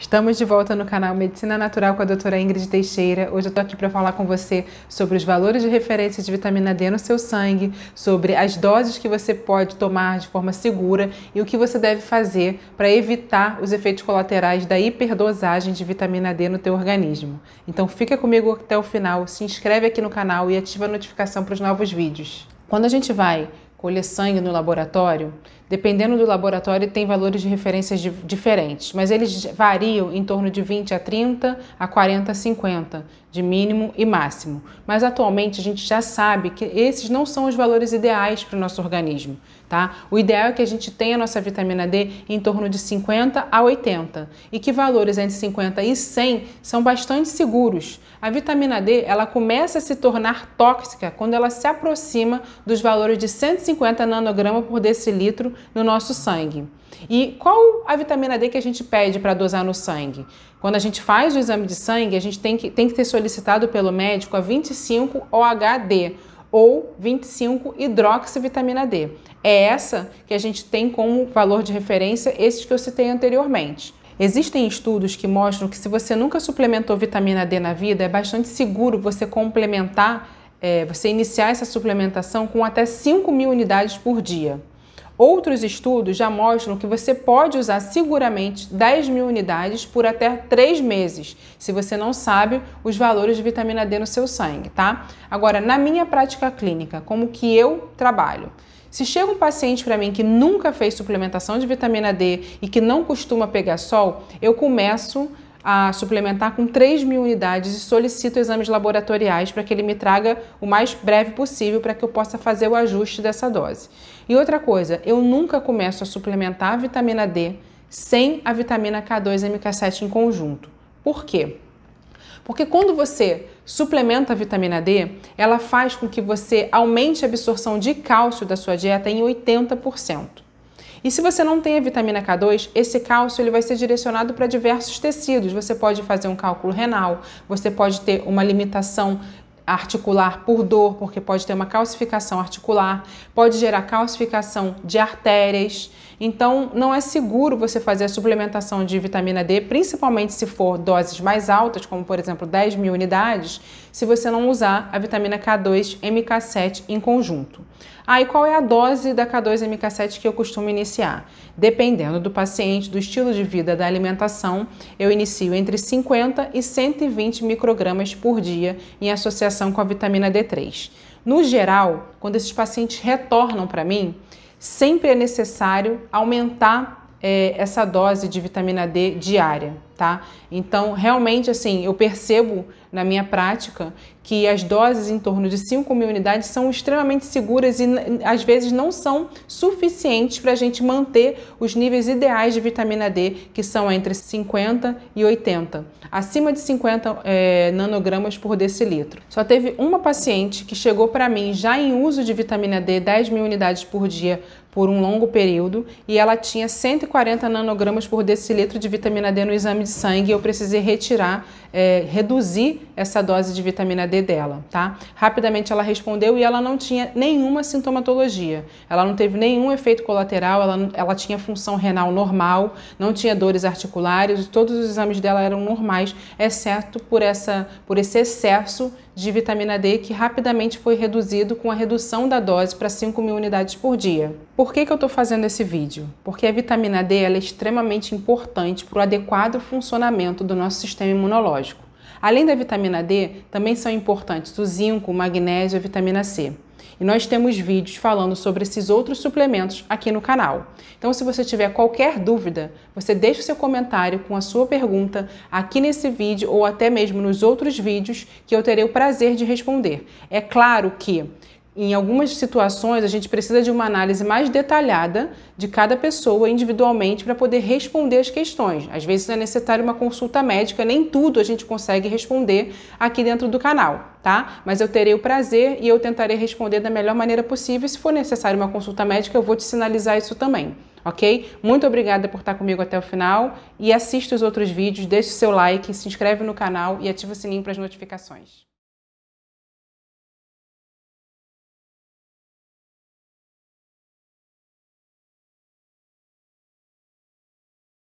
Estamos de volta no canal Medicina Natural com a doutora Ingrid Teixeira. Hoje eu tô aqui para falar com você sobre os valores de referência de vitamina D no seu sangue, sobre as doses que você pode tomar de forma segura e o que você deve fazer para evitar os efeitos colaterais da hiperdosagem de vitamina D no teu organismo. Então fica comigo até o final, se inscreve aqui no canal e ativa a notificação para os novos vídeos. Quando a gente vai colher sangue no laboratório, dependendo do laboratório, tem valores de referências diferentes, mas eles variam em torno de 20 a 30, a 40 a 50, de mínimo e máximo. Mas atualmente a gente já sabe que esses não são os valores ideais para o nosso organismo, tá? O ideal é que a gente tenha a nossa vitamina D em torno de 50 a 80 e que valores entre 50 e 100 são bastante seguros. A vitamina D, ela começa a se tornar tóxica quando ela se aproxima dos valores de 150 150 nanograma por decilitro no nosso sangue. E qual a vitamina D que a gente pede para dosar no sangue? Quando a gente faz o exame de sangue, a gente tem que, tem que ter solicitado pelo médico a 25 OHD ou 25 hidroxivitamina D. É essa que a gente tem como valor de referência esses que eu citei anteriormente. Existem estudos que mostram que se você nunca suplementou vitamina D na vida, é bastante seguro você complementar é, você iniciar essa suplementação com até 5 mil unidades por dia. Outros estudos já mostram que você pode usar seguramente 10 mil unidades por até 3 meses, se você não sabe os valores de vitamina D no seu sangue, tá? Agora, na minha prática clínica, como que eu trabalho? Se chega um paciente para mim que nunca fez suplementação de vitamina D e que não costuma pegar sol, eu começo a suplementar com 3 mil unidades e solicito exames laboratoriais para que ele me traga o mais breve possível para que eu possa fazer o ajuste dessa dose. E outra coisa, eu nunca começo a suplementar a vitamina D sem a vitamina K2 e MK7 em conjunto. Por quê? Porque quando você suplementa a vitamina D, ela faz com que você aumente a absorção de cálcio da sua dieta em 80%. E se você não tem a vitamina K2, esse cálcio ele vai ser direcionado para diversos tecidos. Você pode fazer um cálculo renal, você pode ter uma limitação articular por dor, porque pode ter uma calcificação articular, pode gerar calcificação de artérias. Então, não é seguro você fazer a suplementação de vitamina D, principalmente se for doses mais altas, como por exemplo 10 mil unidades, se você não usar a vitamina K2 MK7 em conjunto. Aí, ah, qual é a dose da K2 MK7 que eu costumo iniciar? Dependendo do paciente, do estilo de vida, da alimentação, eu inicio entre 50 e 120 microgramas por dia em associação com a vitamina D3. No geral, quando esses pacientes retornam para mim, sempre é necessário aumentar é, essa dose de vitamina D diária, tá? Então, realmente, assim, eu percebo na minha prática que as doses em torno de 5 mil unidades são extremamente seguras e às vezes não são suficientes para a gente manter os níveis ideais de vitamina D, que são entre 50 e 80, acima de 50 é, nanogramas por decilitro. Só teve uma paciente que chegou para mim já em uso de vitamina D 10 mil unidades por dia por um longo período e ela tinha 140 nanogramas por decilitro de vitamina D no exame de sangue. Eu precisei retirar, é, reduzir essa dose de vitamina D dela, tá? Rapidamente ela respondeu e ela não tinha nenhuma sintomatologia. Ela não teve nenhum efeito colateral, ela, ela tinha função renal normal, não tinha dores articulares, todos os exames dela eram normais, exceto por, essa, por esse excesso de vitamina D que rapidamente foi reduzido com a redução da dose para 5 mil unidades por dia. Por que, que eu estou fazendo esse vídeo? Porque a vitamina D é extremamente importante para o adequado funcionamento do nosso sistema imunológico. Além da vitamina D, também são importantes o zinco, o magnésio e a vitamina C. E nós temos vídeos falando sobre esses outros suplementos aqui no canal. Então, se você tiver qualquer dúvida, você deixa o seu comentário com a sua pergunta aqui nesse vídeo ou até mesmo nos outros vídeos que eu terei o prazer de responder. É claro que em algumas situações, a gente precisa de uma análise mais detalhada de cada pessoa individualmente para poder responder as questões. Às vezes é necessário uma consulta médica, nem tudo a gente consegue responder aqui dentro do canal, tá? Mas eu terei o prazer e eu tentarei responder da melhor maneira possível. Se for necessário uma consulta médica, eu vou te sinalizar isso também, ok? Muito obrigada por estar comigo até o final e assista os outros vídeos, deixe o seu like, se inscreve no canal e ativa o sininho para as notificações.